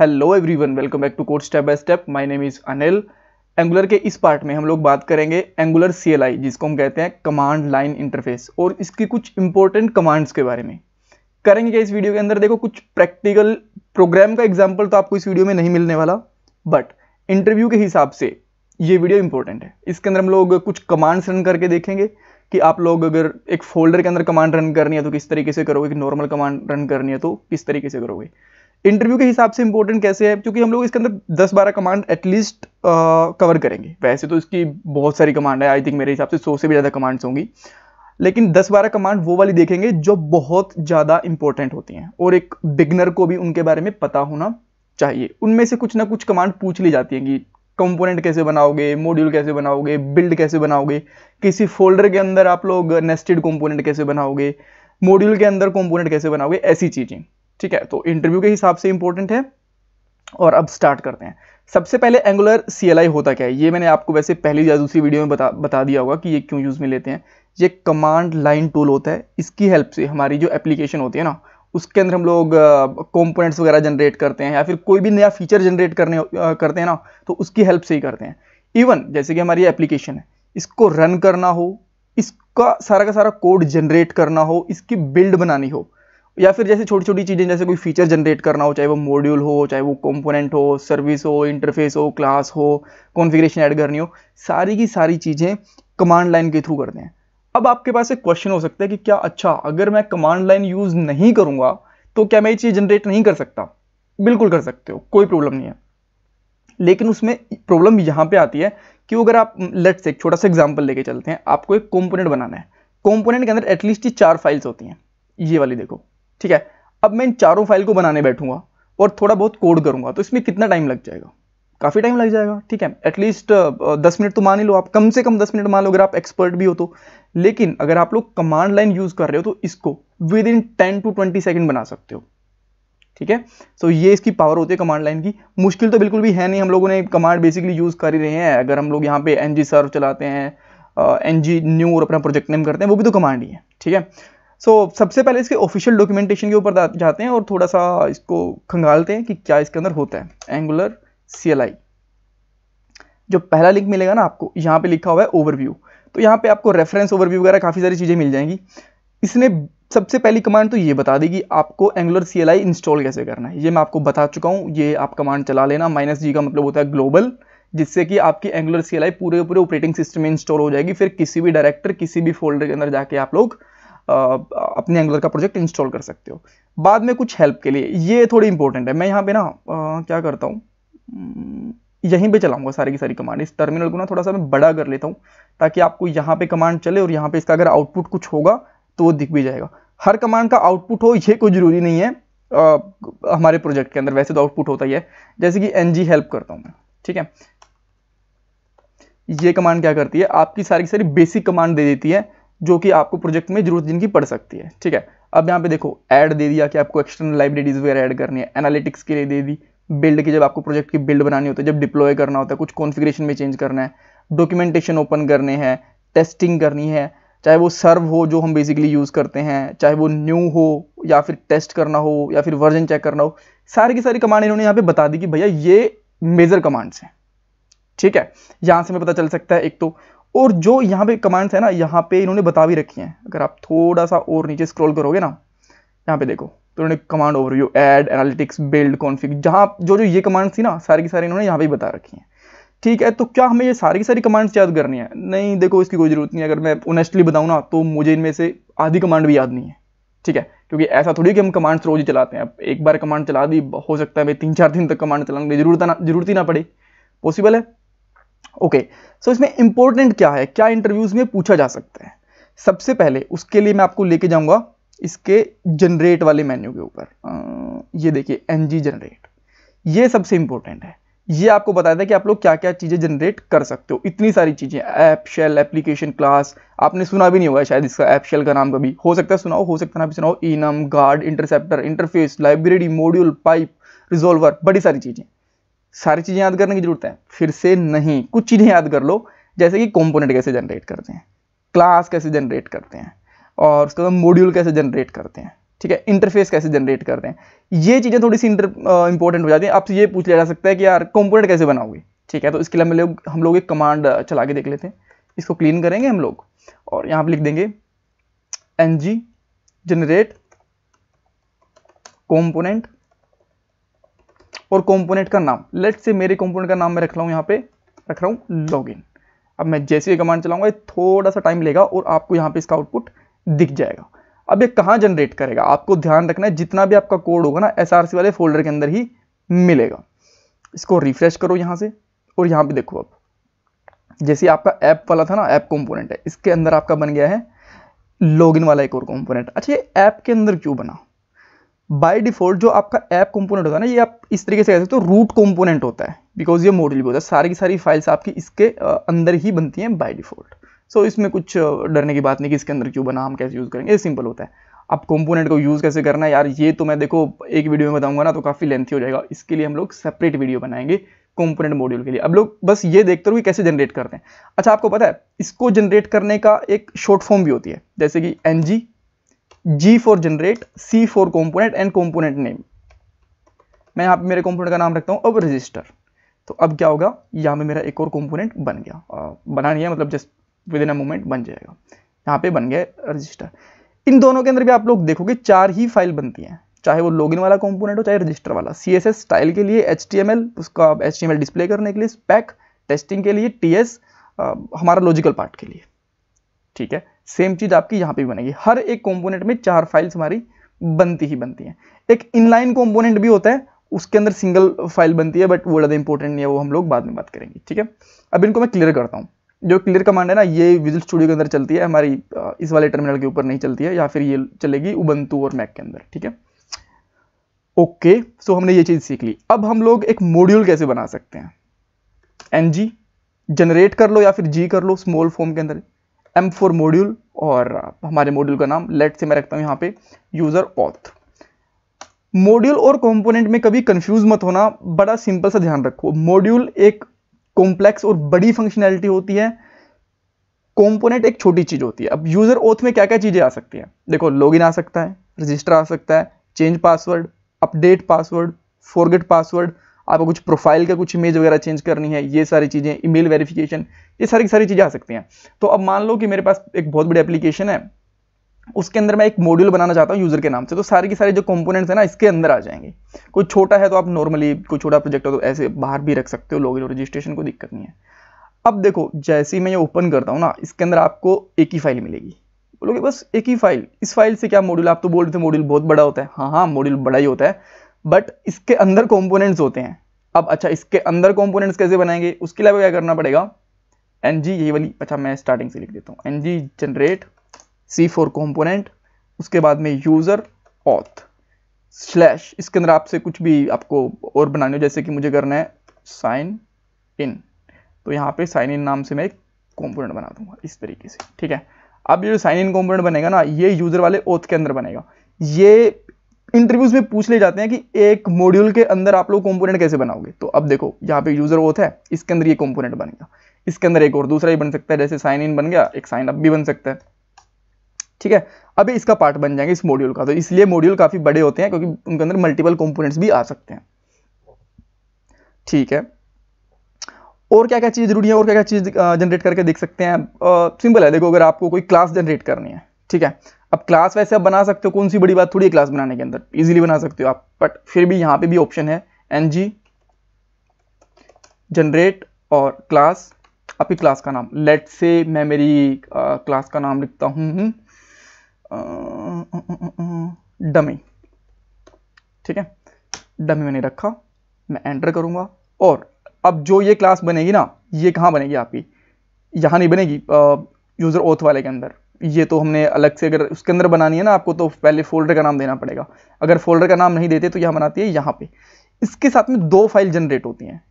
Hello everyone welcome back to course step by step my name is Anil Angular के इस part में हम लोग बात करेंगे एंगुलर सीएलआई जिसको हम कहते हैं कमांड लाइन इंटरफेस और इसकी कुछ इंपॉर्टेंट कमांड्स के बारे में करेंगे क्या इस वीडियो के अंदर देखो कुछ प्रैक्टिकल प्रोग्राम का एग्जाम्पल तो आपको इस वीडियो में नहीं मिलने वाला बट इंटरव्यू के हिसाब से ये वीडियो इंपॉर्टेंट है इसके अंदर हम लोग कुछ कमांड्स रन करके देखेंगे कि आप लोग अगर एक फोल्डर के अंदर कमांड रन करनी है तो किस तरीके से करोगे कि नॉर्मल कमांड रन करनी है तो किस तरीके से करोगे इंटरव्यू के हिसाब से इंपॉर्टेंट कैसे है क्योंकि हम लोग इसके अंदर दस बारह कमांड एटलीस्ट कवर करेंगे वैसे तो इसकी बहुत सारी कमांड है आई थिंक मेरे हिसाब से सौ से भी ज़्यादा कमांड्स होंगी लेकिन दस बारह कमांड वो वाली देखेंगे जो बहुत ज़्यादा इंपॉर्टेंट होती हैं और एक बिगनर को भी उनके बारे में पता होना चाहिए उनमें से कुछ ना कुछ कमांड पूछ ली जाती हैं कि कंपोनेंट कैसे बनाओगे मॉड्यूल कैसे बनाओगे बिल्ड कैसे बनाओगे किसी फोल्डर के अंदर आप लोग नेस्टेड कंपोनेंट कैसे बनाओगे मॉड्यूल के अंदर कंपोनेंट कैसे बनाओगे ऐसी चीज़ें ठीक है तो इंटरव्यू के हिसाब से इंपॉर्टेंट है और अब स्टार्ट करते हैं सबसे पहले एंगुलर सी होता क्या है ये मैंने आपको वैसे पहली या दूसरी वीडियो में बता बता दिया होगा कि ये क्यों यूज़ में लेते हैं ये कमांड लाइन टूल होता है इसकी हेल्प से हमारी जो एप्लीकेशन होती है ना उसके अंदर हम लोग कंपोनेंट्स uh, वगैरह जनरेट करते हैं या फिर कोई भी नया फीचर जनरेट करने uh, करते हैं ना तो उसकी हेल्प से ही करते हैं इवन जैसे कि हमारी एप्लीकेशन है इसको रन करना हो इसका सारा का सारा कोड जनरेट करना हो इसकी बिल्ड बनानी हो या फिर जैसे छोटी छोटी चीज़ें जैसे कोई फीचर जनरेट करना हो चाहे वो मॉड्यूल हो चाहे वो कंपोनेंट हो सर्विस हो इंटरफेस हो क्लास हो कॉन्फ़िगरेशन ऐड करनी हो सारी की सारी चीज़ें कमांड लाइन के थ्रू करते हैं अब आपके पास एक क्वेश्चन हो सकता है कि क्या अच्छा अगर मैं कमांड लाइन यूज़ नहीं करूँगा तो क्या मैं ये चीज़ जनरेट नहीं कर सकता बिल्कुल कर सकते हो कोई प्रॉब्लम नहीं है लेकिन उसमें प्रॉब्लम यहाँ पे आती है कि अगर आप लेट्स एक छोटा सा एग्जांपल लेके चलते हैं आपको एक कॉम्पोनेंट बनाना है कॉम्पोनेंट के अंदर एटलीस्ट चार फाइल्स होती हैं ये वाली देखो ठीक है अब मैं इन चारों फाइल को बनाने बैठूंगा और थोड़ा बहुत कोड करूंगा तो इसमें कितना टाइम लग जाएगा काफ़ी टाइम लग जाएगा ठीक है एटलीस्ट दस मिनट तो मान ही लो आप कम से कम दस मिनट मान लो अगर आप एक्सपर्ट भी हो तो लेकिन अगर आप लोग कमांड लाइन यूज़ कर रहे हो तो इसको within ten to twenty second बना सकते हो ठीक है सो so, ये इसकी पावर होती है कमांड लाइन की मुश्किल तो बिल्कुल भी है नहीं हम लोगों ने कमांड बेसिकली यूज़ कर ही रहे हैं अगर हम लोग यहाँ पे एन जी सर्व चलाते हैं एन न्यू और अपना प्रोजेक्ट नेम करते हैं वो भी तो कमांड ही है ठीक है सो so, सबसे पहले इसके ऑफिशियल डॉक्यूमेंटेशन के ऊपर जाते हैं और थोड़ा सा इसको खंगालते हैं कि क्या इसके अंदर होता है एंगुलर सी जो पहला लिंक मिलेगा ना आपको यहाँ पे लिखा हुआ है ओवरव्यू तो यहाँ पे आपको रेफरेंस ओवरव्यू वगैरह काफ़ी सारी चीज़ें मिल जाएंगी इसने सबसे पहली कमांड तो ये बता देगी आपको एंगुलर सी इंस्टॉल कैसे करना है ये मैं आपको बता चुका हूँ ये आप कमांड चला लेना माइनस जी का मतलब होता है ग्लोबल जिससे कि आपकी एंगुलर सी पूरे पूरे ऑपरेटिंग सिस्टम में इंस्टॉल हो जाएगी फिर किसी भी डायरेक्टर किसी भी फोल्डर के अंदर जाके आप लोग अपने एंगुलर का प्रोजेक्ट इंस्टॉल कर सकते हो बाद में कुछ हेल्प के लिए ये थोड़ी इंपॉर्टेंट है मैं यहाँ पे ना क्या करता हूँ हम्म, यहीं पे चलाऊंगा सारी की सारी कमांड इस टर्मिनल को ना थोड़ा सा मैं बड़ा कर लेता हूँ ताकि आपको यहाँ पे कमांड चले और यहाँ पे इसका अगर आउटपुट कुछ होगा तो वो दिख भी जाएगा हर कमांड का आउटपुट हो ये कोई ज़रूरी नहीं है आ, हमारे प्रोजेक्ट के अंदर वैसे तो आउटपुट होता ही है जैसे कि एन हेल्प करता हूँ मैं ठीक है ये कमांड क्या करती है आपकी सारी की सारी बेसिक कमांड दे देती है जो कि आपको प्रोजेक्ट में जरूरत जिनकी पड़ सकती है ठीक है अब यहाँ पे देखो ऐड दे दिया कि आपको एक्सटर्नल लाइब्रेरीज वगैरह ऐड करनी है एनालिटिक्स के लिए दे दी बिल्ड की जब आपको प्रोजेक्ट की बिल्ड बनानी होती है जब डिप्लॉय करना होता है कुछ कॉन्फ़िगरेशन में चेंज करना है डॉक्यूमेंटेशन ओपन करने हैं टेस्टिंग करनी है चाहे वो सर्व हो जो हम बेसिकली यूज़ करते हैं चाहे वो न्यू हो या फिर टेस्ट करना हो या फिर वर्जन चेक करना हो सारी की सारी कमांड इन्होंने यहाँ पर बता दी कि भैया ये मेजर कमांड्स हैं ठीक है यहाँ से हमें पता चल सकता है एक तो और जो यहाँ पे कमांड्स है ना यहाँ पे इन्होंने बता भी रखी हैं अगर आप थोड़ा सा और नीचे स्क्रॉल करोगे ना यहाँ पे देखो तो इन्होंने command overview add analytics build config जहाँ जो जो ये कमांड्स थी ना सारी की सारी इन्होंने यहाँ पे बता रखी हैं ठीक है तो क्या हमें ये सारी की सारी कमांड्स याद करनी है नहीं देखो इसकी कोई ज़रूरत नहीं अगर मैं ऑनेस्टली बताऊँ ना तो मुझे इनमें से आधी कमांड भी याद नहीं है ठीक है क्योंकि ऐसा थोड़ी कि हम कमांड्स रोज चलाते हैं अब एक बार कमांड चला दी हो सकता है भाई तीन चार दिन तक कमांड चलाने की जरूरत ना जरूरत ही ना पड़े पॉसिबल है ओके okay, सो so इसमें इंपॉर्टेंट क्या है क्या इंटरव्यूज़ में पूछा जा सकता है सबसे पहले उसके लिए मैं आपको लेके जाऊंगा इसके जनरेट वाले मेन्यू के ऊपर ये देखिए एनजी जनरेट ये सबसे इंपॉर्टेंट है ये आपको बताया था कि आप लोग क्या क्या चीज़ें जनरेट कर सकते हो इतनी सारी चीज़ें ऐप शेल एप्लीकेशन क्लास आपने सुना भी नहीं होगा शायद इसका ऐप शेल का नाम कभी हो सकता है सुनाओ हो सकता है ना भी सुनाओ enum guard interceptor interface library module pipe resolver बड़ी सारी चीज़ें सारी चीज़ें याद करने की ज़रूरत है फिर से नहीं कुछ चीज़ें याद कर लो जैसे कि कॉम्पोनेंट कैसे जनरेट करते हैं क्लास कैसे जनरेट करते हैं और उसके बाद मॉड्यूल कैसे जनरेट करते हैं ठीक है इंटरफेस कैसे जनरेट करते हैं ये चीज़ें थोड़ी सी इंटर इंपॉर्टेंट हो जाती हैं आपसे ये पूछ लिया जा सकता है कि यार कॉम्पोनेंट कैसे बनाओगे ठीक है तो इसके लिए हम लोग हम लोग एक कमांड चला के देख लेते हैं इसको क्लीन करेंगे हम लोग और यहाँ पर लिख देंगे एन जी जनरेट कॉम्पोनेंट और कंपोनेंट का नाम लेट से मेरे कंपोनेंट का नाम मैं रख रहा हूँ यहाँ पे रख रहा हूँ लॉगिन अब मैं जैसे ही कमांड चलाऊंगा थोड़ा सा टाइम लेगा और आपको यहाँ पे इसका आउटपुट दिख जाएगा अब ये कहाँ जनरेट करेगा आपको ध्यान रखना है जितना भी आपका कोड होगा ना एस वाले फोल्डर के अंदर ही मिलेगा इसको रिफ्रेश करो यहाँ से और यहाँ पे देखो अब जैसे आपका ऐप वाला था ना ऐप कॉम्पोनेंट है इसके अंदर आपका बन गया है लॉग वाला एक और कॉम्पोनेंट अच्छा ये ऐप के अंदर क्यों बना बाय डिफॉल्ट जो आपका ऐप कंपोनेंट होता है ना ये आप इस तरीके से कह सकते हो तो रूट कंपोनेंट होता है बिकॉज ये मॉड्यूल भी होता है सारी की सारी फाइल्स आपकी इसके अंदर ही बनती हैं बाय डिफॉल्ट सो इसमें कुछ डरने की बात नहीं कि इसके अंदर क्यों बना हम कैसे यूज़ करेंगे ये सिंपल होता है आप कंपोनेंट को यूज़ कैसे करना है यार ये तो मैं देखो एक वीडियो में बताऊंगा ना तो काफ़ी लेंथी हो जाएगा इसके लिए हम लोग सेपरेट वीडियो बनाएंगे कंपोनेंट मॉड्यूल के लिए अब लोग बस ये देखते रहो कि कैसे जनरेट करते हैं अच्छा आपको पता है इसको जनरेट करने का एक शॉर्ट फॉर्म भी होती है जैसे कि N G4 for generate, C for component and component name. मैं यहाँ पे मेरे कॉम्पोनेंट का नाम रखता हूँ अब रजिस्टर तो अब क्या होगा यहाँ पे मेरा एक और कॉम्पोनेंट बन गया बना नहीं है मतलब just within a moment बन जाएगा यहाँ पे बन गया रजिस्टर इन दोनों के अंदर भी आप लोग देखोगे चार ही फाइल बनती हैं चाहे वो लॉगिन वाला कॉम्पोनेंट हो चाहे रजिस्टर वाला सी एस एस स्टाइल के लिए एच टी एम एल उसका H T M L display करने के लिए स्पैक टेस्टिंग के लिए टी एस हमारा लॉजिकल पार्ट के लिए ठीक है सेम चीज़ आपकी यहां पे भी बनेगी हर एक कंपोनेंट में चार फाइल्स हमारी बनती ही बनती हैं एक इनलाइन कंपोनेंट भी होता है उसके अंदर सिंगल फाइल बनती है बट वो ज़्यादा इंपॉर्टेंट नहीं है वो हम लोग बाद में बात करेंगे ठीक है अब इनको मैं क्लियर करता हूँ जो क्लियर कमांड है ना ये विजुअल स्टूडियो के अंदर चलती है हमारी इस वाले टर्मिनल के ऊपर नहीं चलती है या फिर ये चलेगी उबंतु और मैक के अंदर ठीक है ओके okay, सो so हमने ये चीज़ सीख ली अब हम लोग एक मॉड्यूल कैसे बना सकते हैं एनजी जनरेट कर लो या फिर जी कर लो स्मॉल फॉर्म के अंदर एम फोर मॉड्यूल और हमारे मॉड्यूल का नाम लेट से मैं रखता हूँ यहाँ पे यूज़र ऑथ मॉड्यूल और कंपोनेंट में कभी कंफ्यूज मत होना बड़ा सिंपल सा ध्यान रखो मॉड्यूल एक कॉम्प्लेक्स और बड़ी फंक्शनैलिटी होती है कंपोनेंट एक छोटी चीज़ होती है अब यूज़र ओथ में क्या क्या चीज़ें आ सकती हैं देखो लॉगिन आ सकता है रजिस्टर आ सकता है change password update password forget password आपको कुछ प्रोफाइल का कुछ इमेज वगैरह चेंज करनी है ये सारी चीज़ें ईमेल वेरिफिकेशन ये सारी की सारी चीज़ें आ सकती हैं तो अब मान लो कि मेरे पास एक बहुत बड़ी एप्लीकेशन है उसके अंदर मैं एक मॉड्यूल बनाना चाहता हूँ यूज़र के नाम से तो सारे के सारे जो कंपोनेंट्स हैं ना इसके अंदर आ जाएंगे कोई छोटा है तो आप नॉर्मली कोई छोटा प्रोजेक्ट हो तो ऐसे बाहर भी रख सकते हो लॉगिन और रजिस्ट्रेशन को दिक्कत नहीं है अब देखो जैसे ही मैं ये ओपन करता हूँ ना इसके अंदर आपको एक ही फाइल मिलेगी बोलोगे बस एक ही फाइल इस फाइल से क्या मॉड्यूल आप तो बोल रहे थे मॉड्यूल बहुत बड़ा होता है हाँ हाँ मॉड्यूल बड़ा ही होता है बट इसके अंदर कॉम्पोनेंट्स होते हैं अब अच्छा इसके अंदर कॉम्पोनेंट्स कैसे बनाएंगे उसके लिए क्या करना पड़ेगा एन जी यही वाली अच्छा मैं स्टार्टिंग से लिख देता हूँ N G generate C for component उसके बाद में यूज़र ऑथ स्लैश इसके अंदर आपसे कुछ भी आपको और बनाने हो जैसे कि मुझे करना है साइन इन तो यहाँ पे साइन इन नाम से मैं एक कॉम्पोनेंट बना दूंगा इस तरीके से ठीक है अब ये जो साइन इन कॉम्पोनेंट बनेगा ना ये यूज़र वाले ओथ के अंदर बनेगा ये इंटरव्यूज में पूछ ले जाते हैं कि एक मॉड्यूल के अंदर आप लोग कंपोनेंट कैसे बनाओगे तो अब देखो यहाँ पे यूजर वो है इसके अंदर ये कंपोनेंट बनेगा इसके अंदर एक और दूसरा ही बन सकता है जैसे साइन इन बन गया एक साइन अप भी बन सकता है ठीक है अभी इसका पार्ट बन जाएंगे इस मॉड्यूल का तो इसलिए मॉड्यूल काफी बड़े होते हैं क्योंकि उनके अंदर मल्टीपल कॉम्पोनेंट्स भी आ सकते हैं ठीक है और क्या क्या चीज़ जरूरी है और क्या क्या चीज़ जनरेट करके देख सकते हैं सिंपल है देखो अगर आपको कोई क्लास जनरेट करनी है ठीक है अब क्लास वैसे आप बना सकते हो कौन सी बड़ी बात थोड़ी क्लास बनाने के अंदर इजीली बना सकते हो आप बट फिर भी यहाँ पे भी ऑप्शन है एन जी जनरेट और क्लास आपकी क्लास का नाम लेट से मैं मेरी क्लास का नाम लिखता हूँ डमी ठीक है डमी मैंने रखा मैं एंटर करूँगा और अब जो ये क्लास बनेगी ना ये कहाँ बनेगी आपकी यहाँ नहीं बनेगी यूज़र ओथ वाले के अंदर ये तो हमने अलग से अगर उसके अंदर बनानी है ना आपको तो पहले फोल्डर का नाम देना पड़ेगा अगर फोल्डर का नाम नहीं देते तो यहाँ बनाती है यहाँ पे इसके साथ में दो फाइल जनरेट होती हैं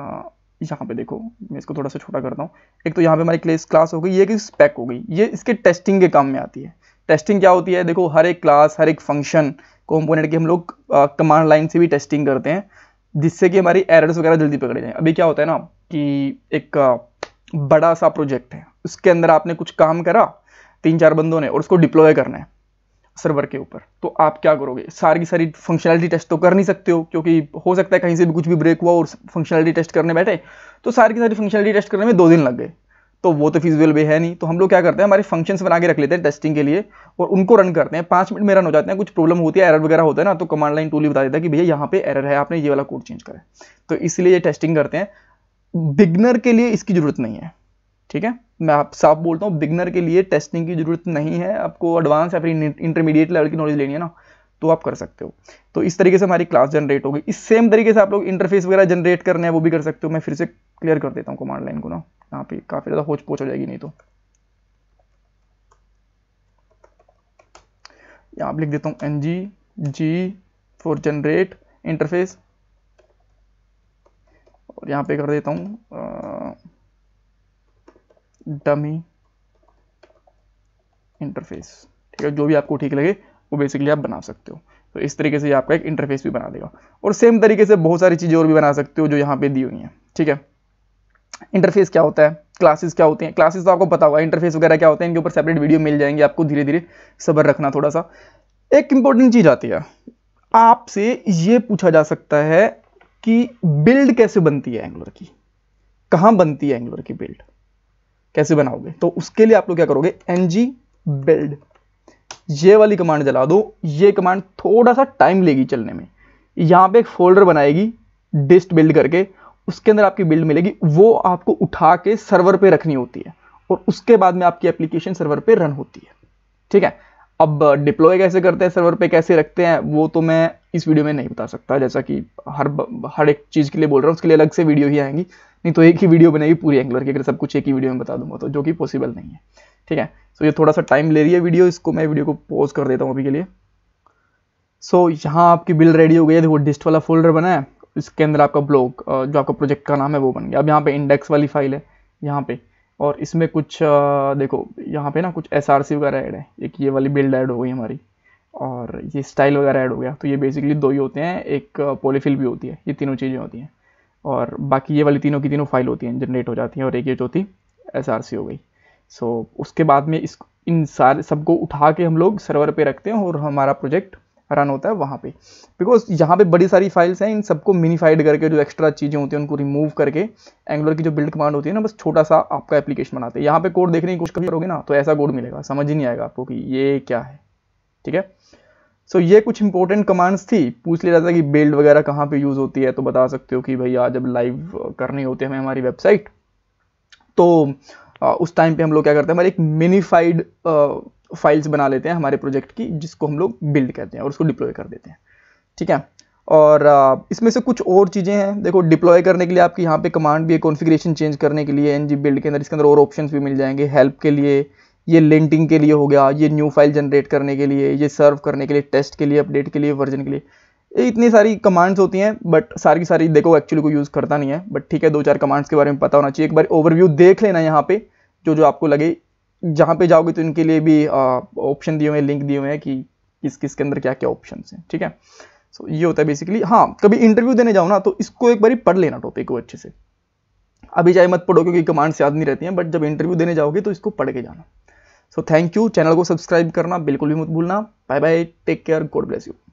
यहाँ पे देखो मैं इसको थोड़ा सा छोटा करता हूँ एक तो यहाँ पे हमारी क्लेस क्लास हो गई ये कि स्पैक हो गई ये इसके टेस्टिंग के काम में आती है टेस्टिंग क्या होती है देखो हर एक क्लास हर एक फंक्शन कॉम्पोनेंट की हम लोग कमांड लाइन से भी टेस्टिंग करते हैं जिससे कि हमारी एरर्स वगैरह जल्दी पकड़े जाएँ अभी क्या होता है ना कि एक बड़ा सा प्रोजेक्ट है उसके अंदर आपने कुछ काम करा तीन चार बंदों ने और उसको डिप्लॉय करना है सर्वर के ऊपर तो आप क्या करोगे सारी की सारी फंक्शनैलिटी टेस्ट तो कर नहीं सकते हो क्योंकि हो सकता है कहीं से भी कुछ भी ब्रेक हुआ और फंक्शनैलिटी टेस्ट करने बैठे तो सारी की सारी फंक्शनैलिटी टेस्ट करने में दो दिन लग गए तो वो तो फिजिबल वे है नहीं तो हम लोग क्या करते हैं हमारे फंक्शंस बना के रख लेते हैं टेस्टिंग के लिए और उनको रन करते हैं पाँच मिनट में रन हो जाते हैं कुछ प्रॉब्लम होती है एरर वगैरह होता है ना तो कमांड लाइन टूल ही बता देता है कि भैया यहाँ पे एरर है आपने ये वाला कोड चेंज करा है तो इसलिए ये टेस्टिंग करते हैं बिगनर के लिए इसकी ज़रूरत नहीं है ठीक है मैं आप साफ बोलता हूँ बिगनर के लिए टेस्टिंग की जरूरत नहीं है आपको एडवांस या फिर इंटरमीडिएट लेवल की नॉलेज लेनी है ना तो आप कर सकते हो तो इस तरीके से हमारी क्लास जनरेट होगी इस सेम तरीके से आप लोग इंटरफेस वगैरह जनरेट करने हैं वो भी कर सकते हो मैं फिर से क्लियर कर देता हूँ कमांड लाइन को ना यहाँ पे काफ़ी ज़्यादा होच पोच हो जाएगी नहीं तो यहाँ पर लिख देता हूँ N G G for generate interface और यहाँ पे कर देता हूँ डमी इंटरफेस ठीक है जो भी आपको ठीक लगे वो बेसिकली आप बना सकते हो तो इस तरीके से आपका एक इंटरफेस भी बना देगा और सेम तरीके से बहुत सारी चीज़ें और भी बना सकते हो जो यहाँ पे दी हुई हैं ठीक है इंटरफेस क्या होता है क्लासेस क्या होती हैं क्लासेस तो आपको पता होगा इंटरफेस वगैरह क्या होते हैं इनके ऊपर सेपरेट वीडियो मिल जाएंगे आपको धीरे धीरे सबर रखना थोड़ा सा एक इंपॉर्टेंट चीज़ आती है आपसे ये पूछा जा सकता है कि बिल्ड कैसे बनती है एंग्लोर की कहाँ बनती है एंग्लोर की बिल्ड कैसे बनाओगे तो उसके लिए आप लोग क्या करोगे एन जी बिल्ड ये वाली कमांड जला दो ये कमांड थोड़ा सा टाइम लेगी चलने में यहाँ पे एक फोल्डर बनाएगी डिस्ट बिल्ड करके उसके अंदर आपकी बिल्ड मिलेगी वो आपको उठा के सर्वर पे रखनी होती है और उसके बाद में आपकी एप्लीकेशन सर्वर पे रन होती है ठीक है अब डिप्लॉय कैसे करते हैं सर्वर पे कैसे रखते हैं वो तो मैं इस वीडियो में नहीं बता सकता जैसा कि हर हर एक चीज़ के लिए बोल रहा हूँ उसके लिए अलग से वीडियो ही आएंगी नहीं तो एक ही वीडियो बनेगी पूरी एंगलर की अगर सब कुछ एक ही वीडियो में बता दूंगा तो जो कि पॉसिबल नहीं है ठीक है सो ये थोड़ा सा टाइम ले रही है वीडियो इसको मैं वीडियो को पॉज कर देता हूँ अभी के लिए सो so, यहाँ आपकी बिल रेडी हो गई है वो डिस्ट वाला फोल्डर बना है इसके अंदर आपका ब्लॉग जो आपका प्रोजेक्ट का नाम है वो बन गया अब यहाँ पे इंडेक्स वाली फाइल है यहाँ पे और इसमें कुछ देखो यहाँ पे ना कुछ एस आर सी वगैरह ऐड है एक ये वाली बिल्ड ऐड हो गई हमारी और ये स्टाइल वगैरह ऐड हो गया तो ये बेसिकली दो ही होते हैं एक पोलीफिल भी होती है ये तीनों चीज़ें होती हैं और बाकी ये वाली तीनों की तीनों फाइल होती हैं जनरेट हो जाती हैं और एक ये चौथी एस आर सी हो गई सो उसके बाद में इस इन सारे सबको उठा के हम लोग सर्वर पर रखते हैं और हमारा प्रोजेक्ट रन होता है वहाँ पे बिकॉज यहाँ पे बड़ी सारी फाइल्स हैं इन सबको मिनीफाइड करके जो एक्स्ट्रा चीज़ें होती हैं उनको रिमूव करके एंगुलर की जो बिल्ड कमांड होती है ना बस छोटा सा आपका एप्लीकेशन बनाते हैं यहाँ पे कोड देखने की कोशिश करोगे ना तो ऐसा कोड मिलेगा समझ ही नहीं आएगा आपको कि ये क्या है ठीक है सो so, ये कुछ इंपॉर्टेंट कमांड्स थी पूछ लिया जाता है कि बिल्ड वगैरह कहाँ पर यूज़ होती है तो बता सकते हो कि भैया जब लाइव करनी होती है हमें हमारी वेबसाइट तो उस टाइम पर हम लोग क्या करते हैं हमारे एक मिनीफाइड फाइल्स बना लेते हैं हमारे प्रोजेक्ट की जिसको हम लोग बिल्ड करते हैं और उसको डिप्लॉय कर देते हैं ठीक है और इसमें से कुछ और चीज़ें हैं देखो डिप्लॉय करने के लिए आपकी यहाँ पे कमांड भी है कॉन्फ़िगरेशन चेंज करने के लिए एन जी बिल्ड के अंदर इसके अंदर और ऑप्शंस भी मिल जाएंगे हेल्प के लिए ये लिंटिंग के लिए हो गया ये न्यू फाइल जनरेट करने के लिए ये सर्व करने के लिए टेस्ट के लिए अपडेट के लिए वर्जन के लिए ये इतनी सारी कमांड्स होती हैं बट सारी की सारी देखो एक्चुअली कोई यूज़ करता नहीं है बट ठीक है दो चार कमांड्स के बारे में पता होना चाहिए एक बार ओवरव्यू देख लेना यहाँ पर जो जो आपको लगे जहाँ पे जाओगे तो इनके लिए भी ऑप्शन दिए हुए हैं लिंक दिए हुए हैं कि किस किस के अंदर क्या क्या ऑप्शन हैं ठीक है सो so, ये होता है बेसिकली हाँ कभी इंटरव्यू देने जाओ ना तो इसको एक बार पढ़ लेना टॉपिक को अच्छे से अभी चाहे मत पढ़ो क्योंकि कमांड्स याद नहीं रहती हैं बट जब इंटरव्यू देने जाओगे तो इसको पढ़ के जाना सो थैंक यू चैनल को सब्सक्राइब करना बिल्कुल भी मत भूलना bye bye take care God bless you